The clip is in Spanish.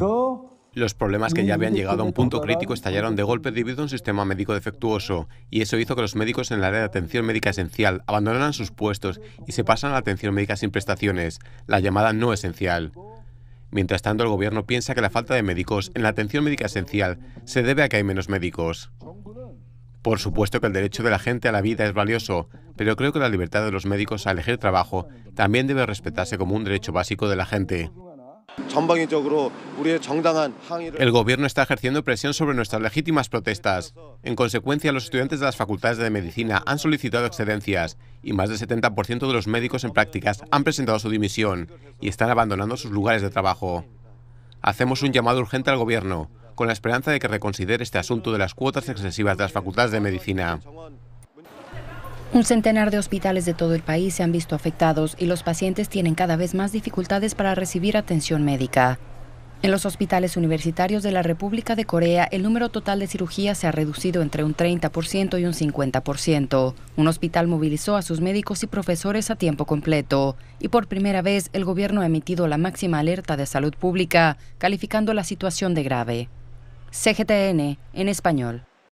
¿oh? Los problemas que ya habían llegado a un punto crítico estallaron de golpe debido a un sistema médico defectuoso, y eso hizo que los médicos en la área de atención médica esencial abandonaran sus puestos y se pasan a la atención médica sin prestaciones, la llamada no esencial. Mientras tanto, el gobierno piensa que la falta de médicos en la atención médica esencial se debe a que hay menos médicos. Por supuesto que el derecho de la gente a la vida es valioso, pero creo que la libertad de los médicos a elegir trabajo también debe respetarse como un derecho básico de la gente. El gobierno está ejerciendo presión sobre nuestras legítimas protestas. En consecuencia, los estudiantes de las facultades de medicina han solicitado excedencias y más del 70% de los médicos en prácticas han presentado su dimisión y están abandonando sus lugares de trabajo. Hacemos un llamado urgente al gobierno con la esperanza de que reconsidere este asunto de las cuotas excesivas de las facultades de medicina. Un centenar de hospitales de todo el país se han visto afectados y los pacientes tienen cada vez más dificultades para recibir atención médica. En los hospitales universitarios de la República de Corea, el número total de cirugías se ha reducido entre un 30% y un 50%. Un hospital movilizó a sus médicos y profesores a tiempo completo. Y por primera vez, el gobierno ha emitido la máxima alerta de salud pública, calificando la situación de grave. CGTN, en español.